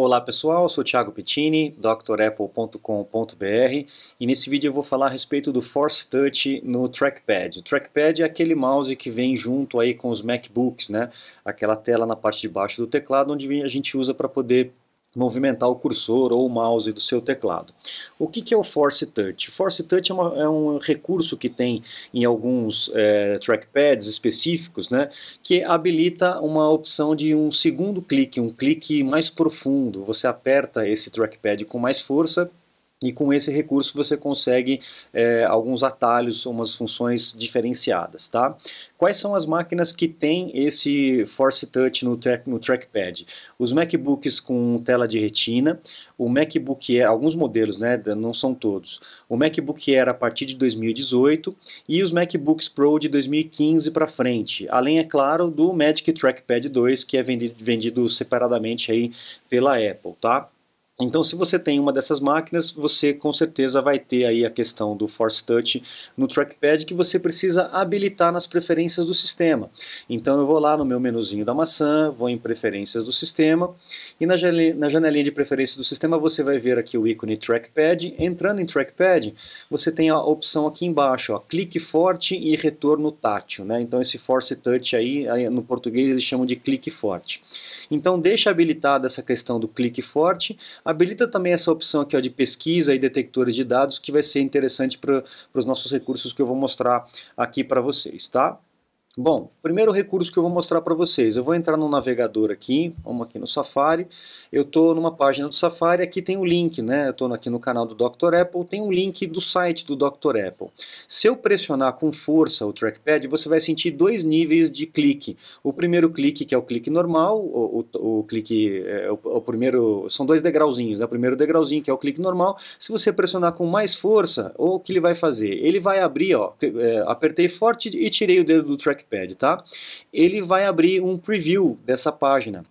Olá pessoal, eu sou Thiago Pettini, drapple.com.br e nesse vídeo eu vou falar a respeito do Force Touch no trackpad. O trackpad é aquele mouse que vem junto aí com os MacBooks, né? Aquela tela na parte de baixo do teclado onde a gente usa para poder movimentar o cursor ou o mouse do seu teclado. O que, que é o Force Touch? Force Touch é, uma, é um recurso que tem em alguns é, trackpads específicos, né, que habilita uma opção de um segundo clique, um clique mais profundo. Você aperta esse trackpad com mais força e com esse recurso você consegue é, alguns atalhos, umas funções diferenciadas, tá? Quais são as máquinas que têm esse Force Touch no, track, no trackpad? Os MacBooks com tela de retina, o MacBook Air, alguns modelos, né, não são todos, o MacBook Air a partir de 2018 e os MacBooks Pro de 2015 para frente, além, é claro, do Magic Trackpad 2, que é vendido, vendido separadamente aí pela Apple, tá? Então, se você tem uma dessas máquinas, você com certeza vai ter aí a questão do Force Touch no trackpad que você precisa habilitar nas preferências do sistema. Então, eu vou lá no meu menuzinho da maçã, vou em preferências do sistema e na janelinha de preferências do sistema você vai ver aqui o ícone trackpad. Entrando em trackpad, você tem a opção aqui embaixo, ó, clique forte e retorno tátil. Né? Então, esse Force Touch aí, aí no português eles chamam de clique forte. Então, deixa habilitada essa questão do clique forte Habilita também essa opção aqui ó, de pesquisa e detectores de dados, que vai ser interessante para os nossos recursos que eu vou mostrar aqui para vocês, tá? Bom, primeiro recurso que eu vou mostrar para vocês. Eu vou entrar no navegador aqui, vamos aqui no Safari. Eu estou numa página do Safari, aqui tem o um link, né? Eu estou aqui no canal do Dr. Apple, tem um link do site do Dr. Apple. Se eu pressionar com força o trackpad, você vai sentir dois níveis de clique. O primeiro clique, que é o clique normal, o, o, o clique, é, o, o, primeiro, são dois degrauzinhos, né? O primeiro degrauzinho, que é o clique normal. Se você pressionar com mais força, o que ele vai fazer? Ele vai abrir, ó, é, apertei forte e tirei o dedo do trackpad tá? Ele vai abrir um preview dessa página.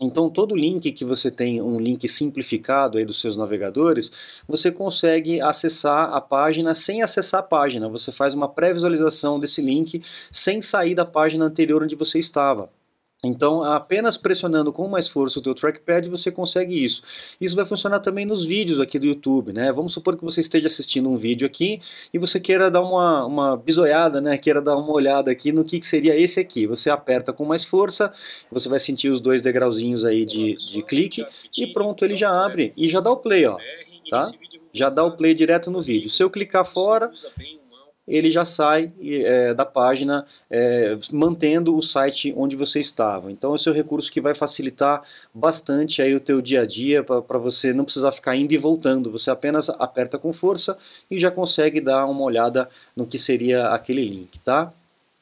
Então, todo link que você tem, um link simplificado aí dos seus navegadores, você consegue acessar a página sem acessar a página. Você faz uma pré-visualização desse link sem sair da página anterior onde você estava. Então, apenas pressionando com mais força o teu trackpad, você consegue isso. Isso vai funcionar também nos vídeos aqui do YouTube, né? Vamos supor que você esteja assistindo um vídeo aqui e você queira dar uma, uma bisoiada, né? Queira dar uma olhada aqui no que, que seria esse aqui. Você aperta com mais força, você vai sentir os dois degrauzinhos aí de, de clique e pronto, ele já abre e já dá o play, ó. Tá? É já dá o play direto no vídeo. Se eu clicar fora, ele já sai é, da página é, mantendo o site onde você estava. Então esse é o recurso que vai facilitar bastante aí o teu dia a dia para você não precisar ficar indo e voltando. Você apenas aperta com força e já consegue dar uma olhada no que seria aquele link, tá?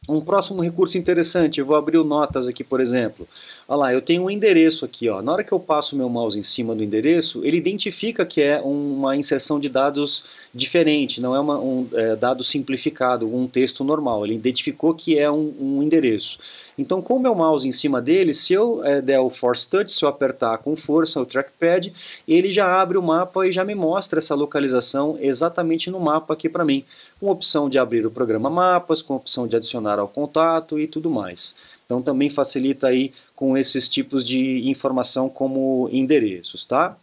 Um próximo recurso interessante, eu vou abrir o Notas aqui, por exemplo. Olha lá, eu tenho um endereço aqui. Ó. Na hora que eu passo o meu mouse em cima do endereço, ele identifica que é uma inserção de dados diferente, não é uma, um é, dado simplificado, um texto normal. Ele identificou que é um, um endereço. Então, com é o meu mouse em cima dele, se eu é, der o Force Touch, se eu apertar com força o trackpad, ele já abre o mapa e já me mostra essa localização exatamente no mapa aqui para mim, com a opção de abrir o programa Mapas, com a opção de adicionar ao contato e tudo mais. Então também facilita aí com esses tipos de informação como endereços, tá?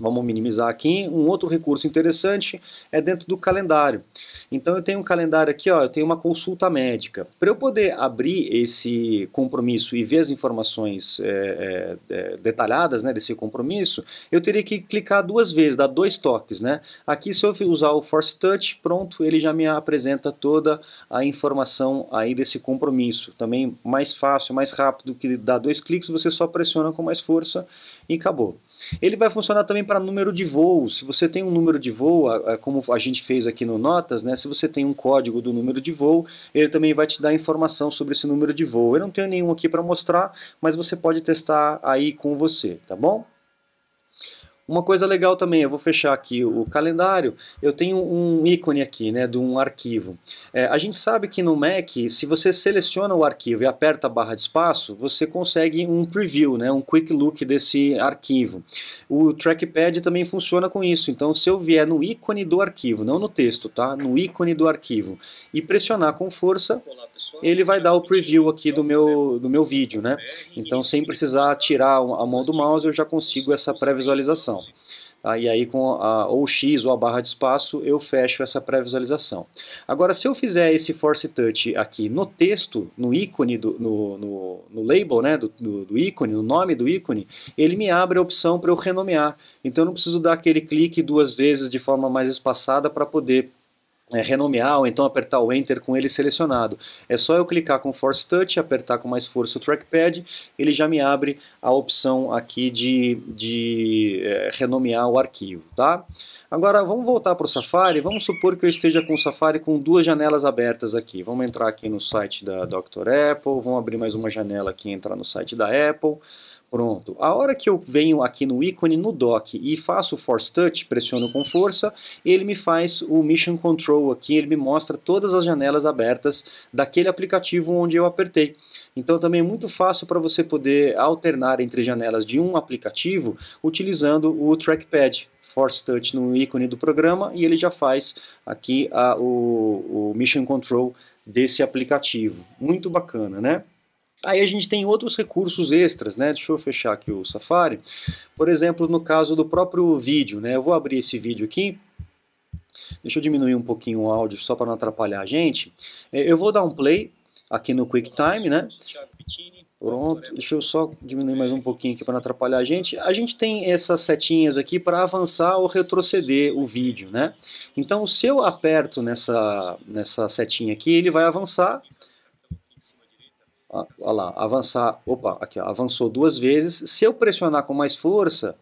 Vamos minimizar aqui. Um outro recurso interessante é dentro do calendário. Então eu tenho um calendário aqui, ó, eu tenho uma consulta médica. Para eu poder abrir esse compromisso e ver as informações é, é, é, detalhadas né, desse compromisso, eu teria que clicar duas vezes, dar dois toques. Né? Aqui se eu usar o Force Touch, pronto, ele já me apresenta toda a informação aí desse compromisso. Também mais fácil, mais rápido, que dar dois cliques, você só pressiona com mais força e acabou. Ele vai funcionar também para número de voo. Se você tem um número de voo, como a gente fez aqui no Notas, né? se você tem um código do número de voo, ele também vai te dar informação sobre esse número de voo. Eu não tenho nenhum aqui para mostrar, mas você pode testar aí com você, tá bom? Uma coisa legal também, eu vou fechar aqui o calendário, eu tenho um ícone aqui né, de um arquivo. É, a gente sabe que no Mac, se você seleciona o arquivo e aperta a barra de espaço, você consegue um preview, né, um quick look desse arquivo. O trackpad também funciona com isso, então se eu vier no ícone do arquivo, não no texto, tá? no ícone do arquivo, e pressionar com força, ele vai dar o preview aqui do meu, do meu vídeo. Né? Então sem precisar tirar a mão do mouse, eu já consigo essa pré-visualização. Tá? E aí com a, ou o X ou a barra de espaço eu fecho essa pré-visualização. Agora se eu fizer esse force touch aqui no texto, no ícone, do, no, no, no label né, do, do, do, ícone, no nome do ícone, ele me abre a opção para eu renomear. Então eu não preciso dar aquele clique duas vezes de forma mais espaçada para poder é, renomear ou então apertar o Enter com ele selecionado. É só eu clicar com Force Touch, apertar com mais força o trackpad, ele já me abre a opção aqui de, de é, renomear o arquivo, tá? Agora vamos voltar para o Safari, vamos supor que eu esteja com o Safari com duas janelas abertas aqui. Vamos entrar aqui no site da Dr. Apple, vamos abrir mais uma janela aqui e entrar no site da Apple. Pronto. A hora que eu venho aqui no ícone no dock e faço o Force Touch, pressiono com força, ele me faz o Mission Control aqui, ele me mostra todas as janelas abertas daquele aplicativo onde eu apertei. Então também é muito fácil para você poder alternar entre janelas de um aplicativo utilizando o trackpad. Force Touch no ícone do programa e ele já faz aqui a, o, o Mission Control desse aplicativo. Muito bacana, né? Aí a gente tem outros recursos extras, né? Deixa eu fechar aqui o Safari. Por exemplo, no caso do próprio vídeo, né? Eu vou abrir esse vídeo aqui. Deixa eu diminuir um pouquinho o áudio só para não atrapalhar a gente. É, eu vou dar um play aqui no QuickTime, né? Pronto, deixa eu só diminuir mais um pouquinho aqui para não atrapalhar a gente. A gente tem essas setinhas aqui para avançar ou retroceder o vídeo, né? Então, se eu aperto nessa, nessa setinha aqui, ele vai avançar. Ah, olha lá, avançar, opa, aqui ó, avançou duas vezes. Se eu pressionar com mais força,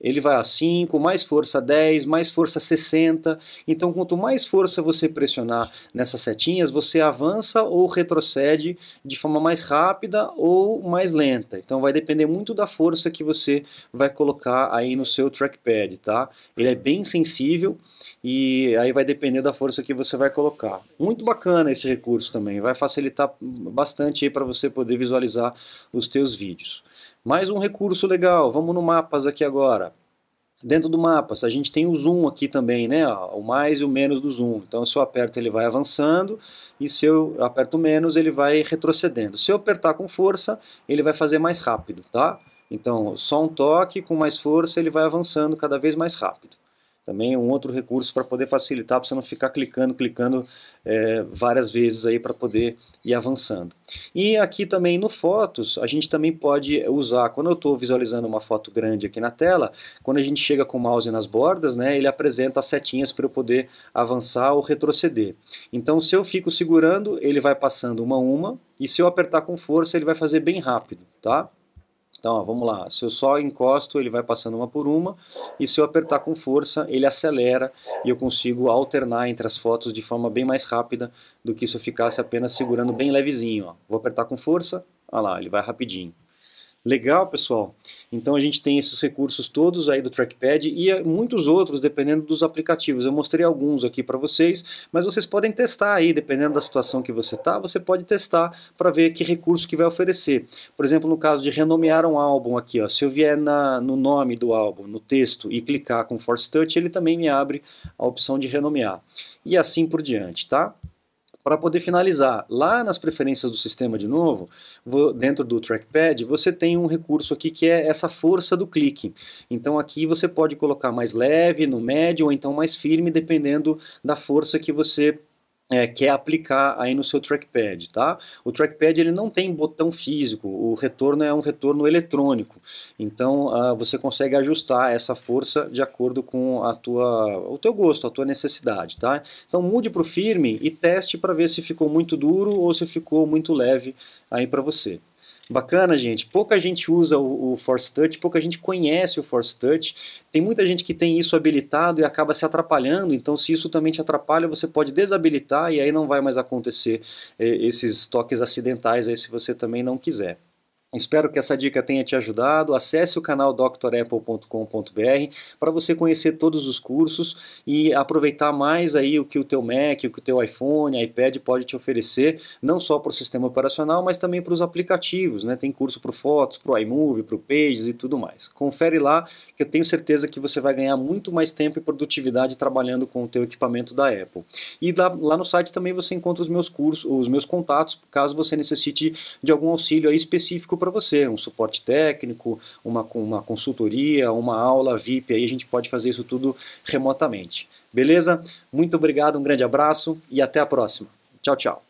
ele vai a 5, mais força 10, mais força 60. Então, quanto mais força você pressionar nessas setinhas, você avança ou retrocede de forma mais rápida ou mais lenta. Então, vai depender muito da força que você vai colocar aí no seu trackpad, tá? Ele é bem sensível e aí vai depender da força que você vai colocar. Muito bacana esse recurso também, vai facilitar bastante aí para você poder visualizar os teus vídeos. Mais um recurso legal, vamos no mapas aqui agora. Dentro do mapas, a gente tem o zoom aqui também, né? O mais e o menos do zoom. Então, se eu aperto, ele vai avançando, e se eu aperto menos, ele vai retrocedendo. Se eu apertar com força, ele vai fazer mais rápido, tá? Então, só um toque, com mais força, ele vai avançando cada vez mais rápido também é um outro recurso para poder facilitar, para você não ficar clicando, clicando é, várias vezes aí para poder ir avançando. E aqui também no Fotos, a gente também pode usar, quando eu estou visualizando uma foto grande aqui na tela, quando a gente chega com o mouse nas bordas, né, ele apresenta as setinhas para eu poder avançar ou retroceder. Então se eu fico segurando, ele vai passando uma a uma, e se eu apertar com força, ele vai fazer bem rápido, tá? Então, ó, vamos lá. Se eu só encosto, ele vai passando uma por uma, e se eu apertar com força, ele acelera e eu consigo alternar entre as fotos de forma bem mais rápida do que se eu ficasse apenas segurando bem levezinho. Ó. Vou apertar com força, olha lá, ele vai rapidinho. Legal, pessoal. Então a gente tem esses recursos todos aí do trackpad e eh, muitos outros dependendo dos aplicativos. Eu mostrei alguns aqui para vocês, mas vocês podem testar aí, dependendo da situação que você tá, você pode testar para ver que recurso que vai oferecer. Por exemplo, no caso de renomear um álbum aqui, ó, se eu vier na, no nome do álbum, no texto e clicar com Force Touch, ele também me abre a opção de renomear. E assim por diante, tá? Para poder finalizar, lá nas preferências do sistema de novo, dentro do trackpad, você tem um recurso aqui que é essa força do clique. Então aqui você pode colocar mais leve, no médio ou então mais firme, dependendo da força que você é, quer aplicar aí no seu trackpad, tá? O trackpad ele não tem botão físico, o retorno é um retorno eletrônico, então uh, você consegue ajustar essa força de acordo com a tua, o teu gosto, a tua necessidade, tá? Então mude para o firme e teste para ver se ficou muito duro ou se ficou muito leve aí para você. Bacana, gente. Pouca gente usa o, o, Force Touch, pouca gente conhece o Force Touch. Tem muita gente que tem isso habilitado e acaba se atrapalhando. Então, se isso também te atrapalha, você pode desabilitar e aí não vai mais acontecer eh, esses toques acidentais aí se você também não quiser. Espero que essa dica tenha te ajudado. Acesse o canal drapple.com.br para você conhecer todos os cursos e aproveitar mais aí o que o teu Mac, o que o teu iPhone, iPad pode te oferecer, não só para o sistema operacional, mas também para os aplicativos, né? Tem curso para Fotos, para o iMovie, para o Pages e tudo mais. Confere lá que eu tenho certeza que você vai ganhar muito mais tempo e produtividade trabalhando com o teu equipamento da Apple. E lá, lá no site também você encontra os meus cursos, os meus contatos, caso você necessite de algum auxílio específico para você, um suporte técnico, uma, uma consultoria, uma aula VIP, aí a gente pode fazer isso tudo remotamente. Beleza? Muito obrigado, um grande abraço e até a próxima. Tchau, tchau.